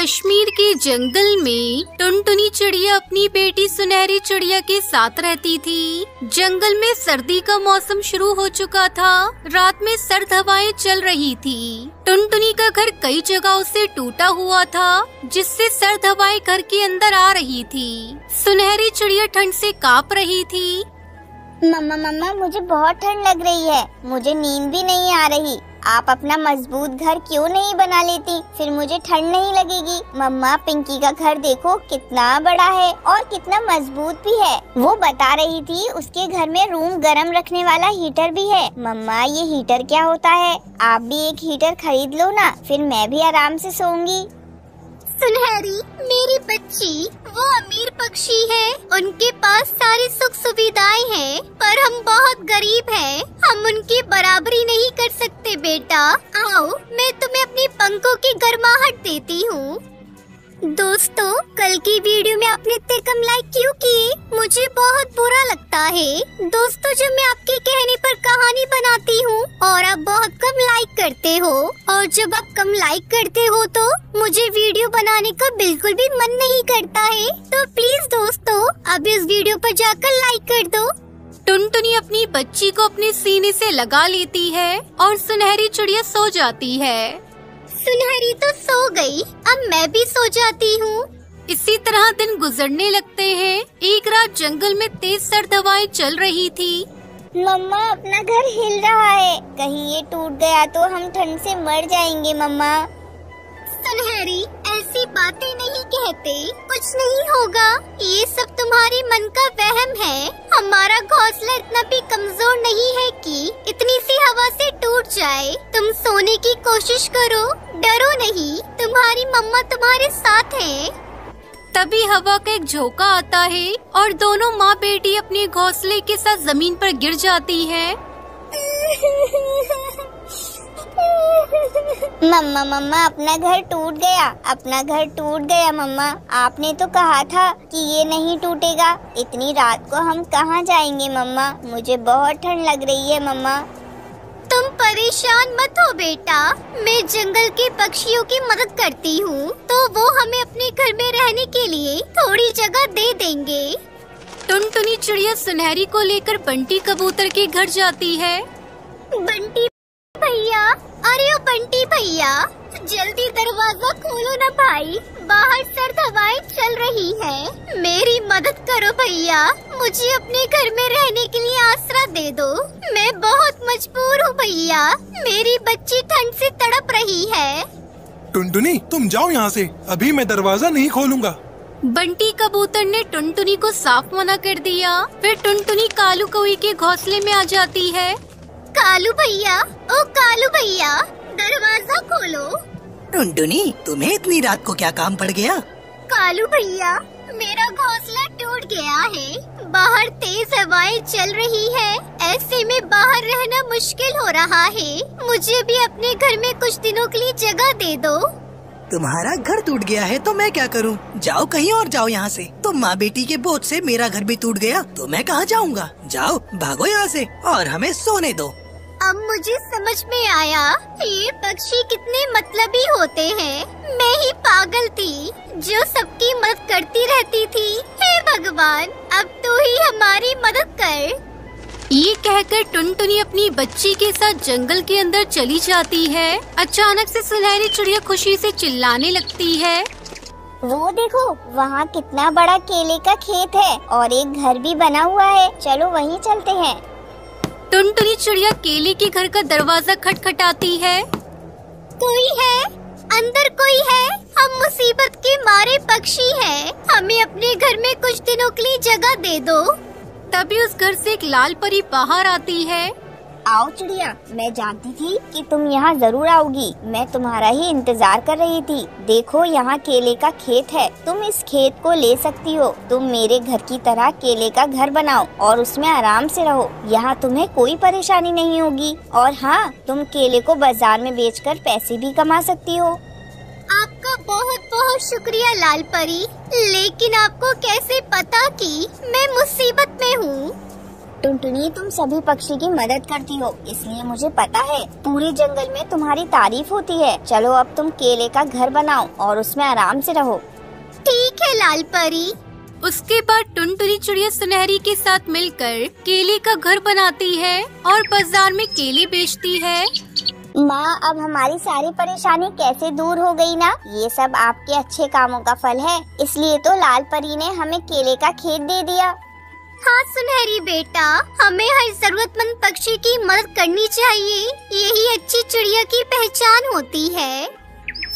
कश्मीर के जंगल में टुनटुनी चिड़िया अपनी बेटी सुनहरी चिड़िया के साथ रहती थी जंगल में सर्दी का मौसम शुरू हो चुका था रात में सर्द हवाएं चल रही थी टुनटुनी का घर कई जगहों से टूटा हुआ था जिससे सर्द हवाएं घर के अंदर आ रही थी सुनहरी चिड़िया ठंड से कांप रही थी मम्मा मम्मा मुझे बहुत ठंड लग रही है मुझे नींद भी नहीं आ रही आप अपना मजबूत घर क्यों नहीं बना लेती फिर मुझे ठंड नहीं लगेगी मम्मा पिंकी का घर देखो कितना बड़ा है और कितना मजबूत भी है वो बता रही थी उसके घर में रूम गर्म रखने वाला हीटर भी है मम्मा ये हीटर क्या होता है आप भी एक हीटर खरीद लो ना फिर मैं भी आराम से सोऊंगी सुनहरी मेरी बच्ची वो अमीर पक्षी है उनके पास सारी सुख सुविधाएं हैं पर हम बहुत गरीब हैं हम उनकी बराबरी नहीं कर सकते बेटा आओ मैं तुम्हें अपनी पंखों की गर्माहट देती हूँ दोस्तों कल की वीडियो में आपने इतने कम लाइक क्यों किए मुझे बहुत बुरा लगता है दोस्तों जब मैं आपके कहने पर कहानी बनाती हूँ और आप बहुत कम लाइक करते हो और जब आप कम लाइक करते हो तो मुझे वीडियो बनाने का बिल्कुल भी मन नहीं करता है तो प्लीज दोस्तों अब इस वीडियो पर जाकर लाइक कर दो टुनटुनी अपनी बच्ची को अपने सीने से लगा लेती है और सुनहरी चिड़िया सो जाती है सुनहरी तो सो गई, अब मैं भी सो जाती हूँ इसी तरह दिन गुजरने लगते हैं एक रात जंगल में तेज सर्द हवाएं चल रही थी मम्मा अपना घर हिल रहा है कहीं ये टूट गया तो हम ठंड से मर जाएंगे मम्मा सुनहरी ऐसी बातें नहीं कहते कुछ नहीं होगा ये सब तुम्हारे मन का वहम है हमारा घोसला इतना भी कमजोर नहीं है कि इतनी सी हवा से टूट जाए तुम सोने की कोशिश करो डरो नहीं तुम्हारी मम्मा तुम्हारे साथ है तभी हवा का एक झोंका आता है और दोनों माँ बेटी अपने घोसले के साथ जमीन पर गिर जाती है मम्मा मम्मा अपना घर टूट गया अपना घर टूट गया मम्मा आपने तो कहा था कि ये नहीं टूटेगा इतनी रात को हम कहाँ जाएंगे मम्मा मुझे बहुत ठंड लग रही है मम्मा तुम परेशान मत हो बेटा मैं जंगल के पक्षियों की मदद करती हूँ तो वो हमें अपने घर में रहने के लिए थोड़ी जगह दे देंगे टुनटुनी चिड़िया सुनहरी को लेकर बंटी कबूतर के घर जाती है बंटी भैया अरे ओ बंटी भैया जल्दी दरवाजा खोलो ना भाई बाहर सर्द हवाएं चल रही है मेरी मदद करो भैया मुझे अपने घर में रहने के लिए आसरा दे दो मैं बहुत मजबूर हूँ भैया मेरी बच्ची ठंड से तड़प रही है टुनटुनी तुम जाओ यहाँ से अभी मैं दरवाजा नहीं खोलूँगा बंटी कबूतर ने टुनटुनी को साफ मना कर दिया फिर टुनटुनी कालू कौई के घोंसले में आ जाती है कालू भैया ओ कालू भैया दरवाजा खोलो टुनटुनी तुम्हें इतनी रात को क्या काम पड़ गया कालू भैया मेरा घोंसला टूट गया है बाहर तेज हवाएं चल रही है ऐसे में बाहर रहना मुश्किल हो रहा है मुझे भी अपने घर में कुछ दिनों के लिए जगह दे दो तुम्हारा घर टूट गया है तो मैं क्या करूं? जाओ कहीं और जाओ यहाँ से। तुम माँ बेटी के बोझ से मेरा घर भी टूट गया तो मैं कहाँ जाऊँगा जाओ भागो यहाँ से और हमें सोने दो अब मुझे समझ में आया ये पक्षी कितने मतलबी होते हैं मैं ही पागल थी जो सबकी मदद करती रहती थी हे भगवान अब तो ही हमारी मदद कर ये कहकर टुनटुनी अपनी बच्ची के साथ जंगल के अंदर चली जाती है अचानक से सुनहरी चिड़िया खुशी से चिल्लाने लगती है वो देखो वहाँ कितना बड़ा केले का खेत है और एक घर भी बना हुआ है चलो वहीं चलते हैं टुनटुनी चिड़िया केले के घर का दरवाजा खटखटाती है कोई है अंदर कोई है हम मुसीबत के मारे पक्षी हैं। हमें अपने घर में कुछ दिनों के लिए जगह दे दो तभी उस घर से एक लाल परी बाहर आती है आओ चिड़िया मैं जानती थी कि तुम यहाँ जरूर आओगी मैं तुम्हारा ही इंतजार कर रही थी देखो यहाँ केले का खेत है तुम इस खेत को ले सकती हो तुम मेरे घर की तरह केले का घर बनाओ और उसमें आराम से रहो यहाँ तुम्हें कोई परेशानी नहीं होगी और हाँ तुम केले को बाजार में कर पैसे भी कमा सकती हो आपका बहुत बहुत शुक्रिया लाल परी लेकिन आपको कैसे पता कि मैं मुसीबत में हूँ टुनटुनी तुम सभी पक्षी की मदद करती हो इसलिए मुझे पता है पूरे जंगल में तुम्हारी तारीफ होती है चलो अब तुम केले का घर बनाओ और उसमें आराम से रहो ठीक है लाल परी उसके बाद टुनटुनी चिड़िया सुनहरी के साथ मिलकर केले का घर बनाती है और बाजार में केले बेचती है माँ अब हमारी सारी परेशानी कैसे दूर हो गई ना ये सब आपके अच्छे कामों का फल है इसलिए तो लाल परी ने हमें केले का खेत दे दिया हाँ सुनहरी बेटा हमें हर जरूरतमंद पक्षी की मदद करनी चाहिए यही अच्छी चिड़िया की पहचान होती है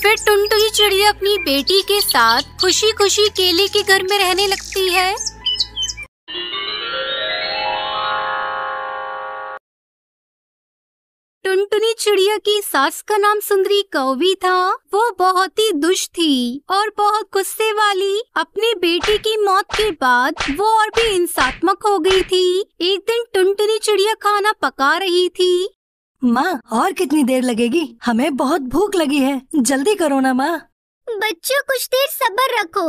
फिर टुनटुनी चिड़िया अपनी बेटी के साथ खुशी खुशी केले के घर में रहने लगती है चिड़िया की सास का नाम सुंदरी कौवी था वो बहुत ही दुष्ट थी और बहुत गुस्से वाली अपने बेटी की मौत के बाद वो और भी हिंसात्मक हो गई थी एक दिन टुनटुनी चिड़िया खाना पका रही थी माँ और कितनी देर लगेगी हमें बहुत भूख लगी है जल्दी करो ना माँ बच्चों कुछ देर सब्र रखो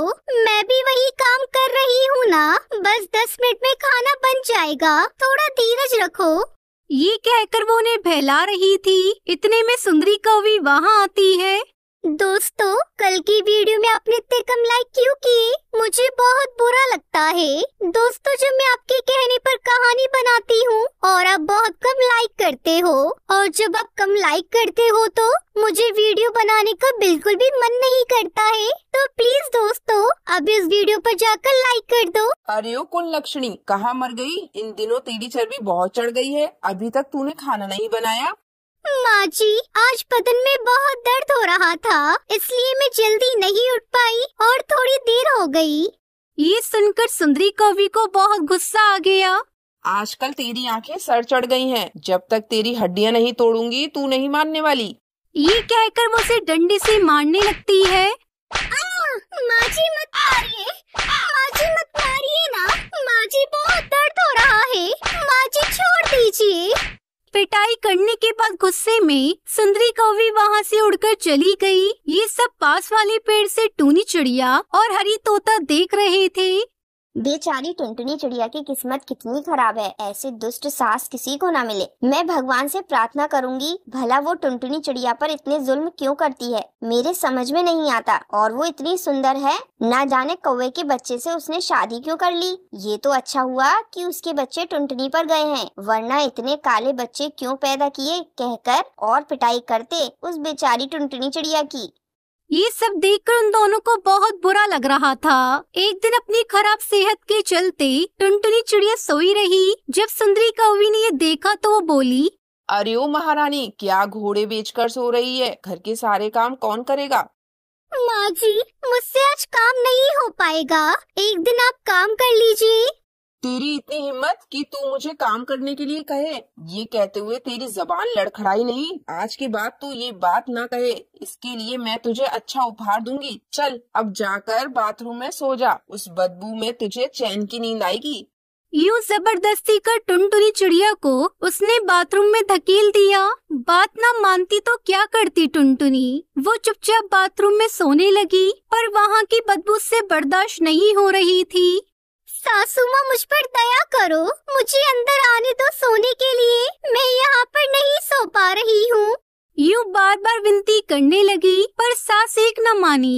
मैं भी वही काम कर रही हूँ ना बस दस मिनट में खाना बन जाएगा थोड़ा धीरज रखो ये कहकर वो उन्हें बहला रही थी इतने में सुंदरी कौवी वहाँ आती है दोस्तों कल की वीडियो में आपने इतने कम लाइक क्यों किए मुझे बहुत बुरा लगता है दोस्तों जब मैं आपके कहने पर कहानी बनाती हूँ और आप बहुत कम लाइक करते हो और जब आप कम लाइक करते हो तो मुझे वीडियो बनाने का बिल्कुल भी मन नहीं करता है तो प्लीज दोस्तों अब इस वीडियो पर जाकर लाइक कर दो अरे ओ कुल लक्ष्मी कहाँ मर गयी इन दिनों तेरी चर्बी बहुत चढ़ गयी है अभी तक तूने खाना नहीं बनाया माँ जी आज बदन में बहुत दर्द हो रहा था इसलिए मैं जल्दी नहीं उठ पाई और थोड़ी देर हो गई। ये सुनकर सुंदरी कवि को बहुत गुस्सा आ गया आजकल तेरी आंखें सर चढ़ गई हैं। जब तक तेरी हड्डियां नहीं तोड़ूंगी तू नहीं मानने वाली ये कहकर मुझे डंडे से मारने लगती है माँ जी मत मारिए माँ जी मत मारिए ना माँ जी बहुत दर्द हो रहा है माँ जी छोड़ दीजिए पिटाई करने के बाद गुस्से में सुंदरी कौवी वहाँ से उड़कर चली गई। ये सब पास वाले पेड़ से टूनी चिड़िया और हरी तोता देख रहे थे बेचारी टुनटुनी चिड़िया की किस्मत कितनी खराब है ऐसे दुष्ट सास किसी को ना मिले मैं भगवान से प्रार्थना करूंगी भला वो टुनटुनी चिड़िया पर इतने जुल्म क्यों करती है मेरे समझ में नहीं आता और वो इतनी सुंदर है ना जाने कौवे के बच्चे से उसने शादी क्यों कर ली ये तो अच्छा हुआ कि उसके बच्चे टुनटुनी पर गए हैं वरना इतने काले बच्चे क्यों पैदा किए कहकर और पिटाई करते उस बेचारी टुनटुनी चिड़िया की ये सब देखकर उन दोनों को बहुत बुरा लग रहा था एक दिन अपनी खराब सेहत के चलते टुनटुनी चिड़िया सोई रही जब सुंदरी कौवी ने ये देखा तो वो बोली अरे ओ महारानी क्या घोड़े बेचकर सो रही है घर के सारे काम कौन करेगा माँ जी मुझसे आज काम नहीं हो पाएगा एक दिन आप काम कर लीजिए तेरी इतनी हिम्मत कि तू मुझे काम करने के लिए कहे ये कहते हुए तेरी जबान लड़खड़ाई नहीं आज के बाद तू ये बात ना कहे इसके लिए मैं तुझे अच्छा उपहार दूंगी चल अब जाकर बाथरूम में सो जा उस बदबू में तुझे चैन की नींद आएगी यूँ जबरदस्ती कर टुनटुनी चिड़िया को उसने बाथरूम में धकेल दिया बात ना मानती तो क्या करती टुनटुनी वो चुपचाप बाथरूम में सोने लगी पर वहाँ की बदबू से बर्दाश्त नहीं हो रही थी सासू माँ मुझ पर दया करो मुझे अंदर आने दो सोने के लिए मैं यहाँ पर नहीं सो पा रही हूँ यू बार बार विनती करने लगी पर सास एक न मानी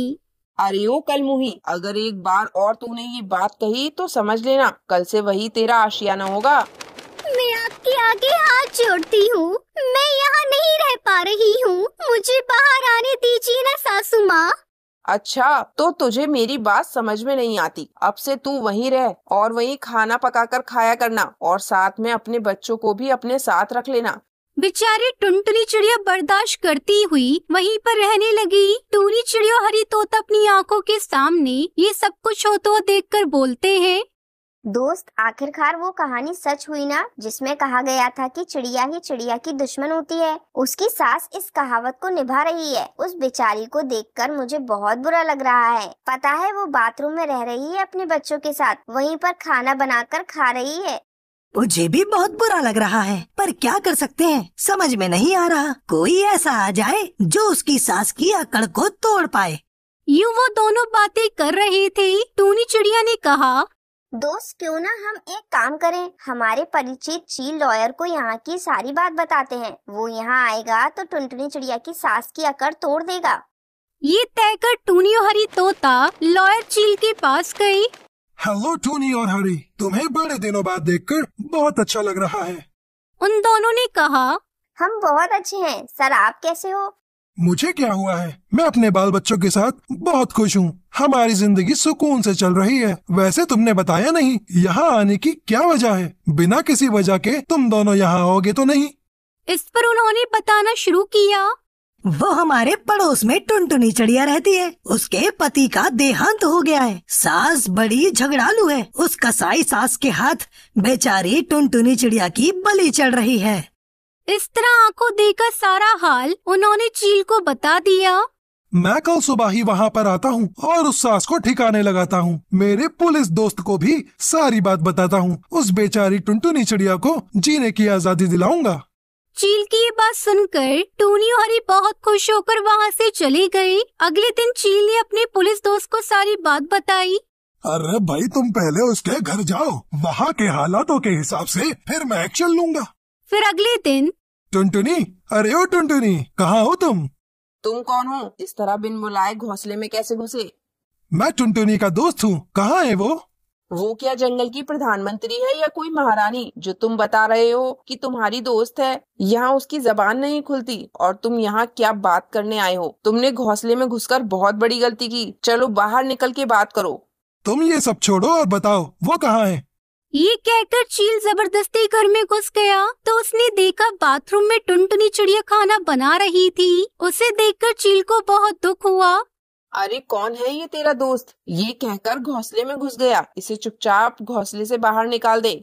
अरे ओ कल मुही अगर एक बार और तूने ये बात कही तो समझ लेना कल से वही तेरा आशियाना होगा मैं आपके आगे हाथ जोड़ती हूँ मैं यहाँ नहीं रह पा रही हूँ मुझे बाहर आने दीजिए ना सासू माँ अच्छा तो तुझे मेरी बात समझ में नहीं आती अब से तू वहीं रह और वहीं खाना पकाकर खाया करना और साथ में अपने बच्चों को भी अपने साथ रख लेना बेचारी टुनटुनी चिड़िया बर्दाश्त करती हुई वहीं पर रहने लगी टूनी चिड़िया हरी तोता अपनी आंखों के सामने ये सब कुछ होता देखकर बोलते हैं दोस्त आखिरकार वो कहानी सच हुई ना जिसमें कहा गया था कि चिड़िया ही चिड़िया की दुश्मन होती है उसकी सास इस कहावत को निभा रही है उस बेचारी को देखकर मुझे बहुत बुरा लग रहा है पता है वो बाथरूम में रह रही है अपने बच्चों के साथ वहीं पर खाना बनाकर खा रही है मुझे भी बहुत बुरा लग रहा है पर क्या कर सकते हैं समझ में नहीं आ रहा कोई ऐसा आ जाए जो उसकी सास की अकड़ को तोड़ पाए यूँ वो दोनों बातें कर रही थी टूनी चिड़िया ने कहा दोस्त क्यों ना हम एक काम करें हमारे परिचित चील लॉयर को यहाँ की सारी बात बताते हैं वो यहाँ आएगा तो टुनटुनी चिड़िया की सास की अकड़ तोड़ देगा ये तय कर टूनियो हरी तोता लॉयर चील के पास गई हेलो टूनी और हरी तुम्हें बड़े दिनों बाद देखकर बहुत अच्छा लग रहा है उन दोनों ने कहा हम बहुत अच्छे हैं सर आप कैसे हो मुझे क्या हुआ है मैं अपने बाल बच्चों के साथ बहुत खुश हूँ हमारी जिंदगी सुकून से चल रही है वैसे तुमने बताया नहीं यहाँ आने की क्या वजह है बिना किसी वजह के तुम दोनों यहाँ आओगे तो नहीं इस पर उन्होंने बताना शुरू किया वो हमारे पड़ोस में टुनटुनी चढ़िया रहती है उसके पति का देहांत हो गया है सास बड़ी झगड़ालू है उस कसाई सास के हाथ बेचारी टुनटुनी चिड़िया की बलि चढ़ रही है इस तरह आंखों देकर सारा हाल उन्होंने चील को बता दिया मैं कल सुबह ही वहाँ पर आता हूँ और उस सास को ठिकाने लगाता हूँ मेरे पुलिस दोस्त को भी सारी बात बताता हूँ उस बेचारी टुनटुनी चिड़िया को जीने की आजादी दिलाऊंगा चील की ये बात सुनकर टूनी हरी बहुत खुश होकर वहाँ से चली गई। अगले दिन चील ने अपने पुलिस दोस्त को सारी बात बताई अरे भाई तुम पहले उसके घर जाओ वहाँ के हालातों के हिसाब से फिर मैं एक्शन लूंगा फिर अगले दिन टुनटुनी अरे ओ टुनटुनी कहाँ हो तुम तुम कौन हो इस तरह बिन बुलाए घोंसले में कैसे घुसे मैं टुनटुनी का दोस्त हूँ कहाँ है वो वो क्या जंगल की प्रधानमंत्री है या कोई महारानी जो तुम बता रहे हो कि तुम्हारी दोस्त है यहाँ उसकी जबान नहीं खुलती और तुम यहाँ क्या बात करने आए हो तुमने घोंसले में घुसकर बहुत बड़ी गलती की चलो बाहर निकल के बात करो तुम ये सब छोड़ो और बताओ वो कहाँ है ये कहकर चील जबरदस्ती घर में घुस गया तो उसने देखा बाथरूम में टुनटुनी चिड़िया खाना बना रही थी उसे देखकर चील को बहुत दुख हुआ अरे कौन है ये तेरा दोस्त ये कहकर घोंसले में घुस गया इसे चुपचाप घोंसले से बाहर निकाल दे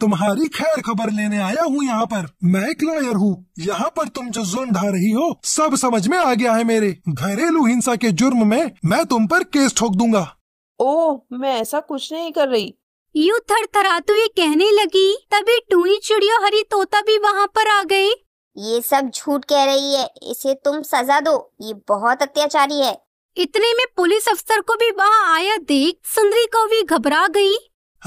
तुम्हारी खैर खबर लेने आया हूँ यहाँ पर मैं एक लॉयर हूँ यहाँ पर तुम जो जुर्म ढा रही हो सब समझ में आ गया है मेरे घरेलू हिंसा के जुर्म में मैं तुम पर केस ठोक दूंगा ओह मैं ऐसा कुछ नहीं कर रही थर थड़थड़ाते हुए कहने लगी तभी टूनी चिड़िया हरी तोता भी वहाँ पर आ गए ये सब झूठ कह रही है इसे तुम सजा दो ये बहुत अत्याचारी है इतने में पुलिस अफसर को भी वहाँ आया देख सुंदरी को भी घबरा गई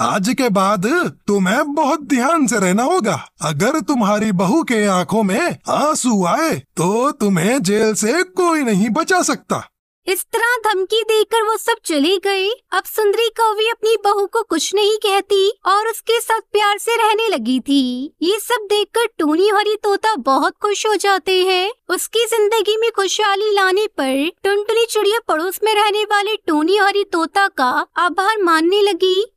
आज के बाद तुम्हें बहुत ध्यान से रहना होगा अगर तुम्हारी बहू के आंखों में आंसू आए तो तुम्हें जेल से कोई नहीं बचा सकता इस तरह धमकी देकर वो सब चले गए अब सुंदरी कौवी अपनी बहू को कुछ नहीं कहती और उसके साथ प्यार से रहने लगी थी ये सब देखकर टूनी हरी तोता बहुत खुश हो जाते हैं उसकी जिंदगी में खुशहाली लाने पर टुनटुनी चिड़िया पड़ोस में रहने वाले टूनी हरी तोता का आभार मानने लगी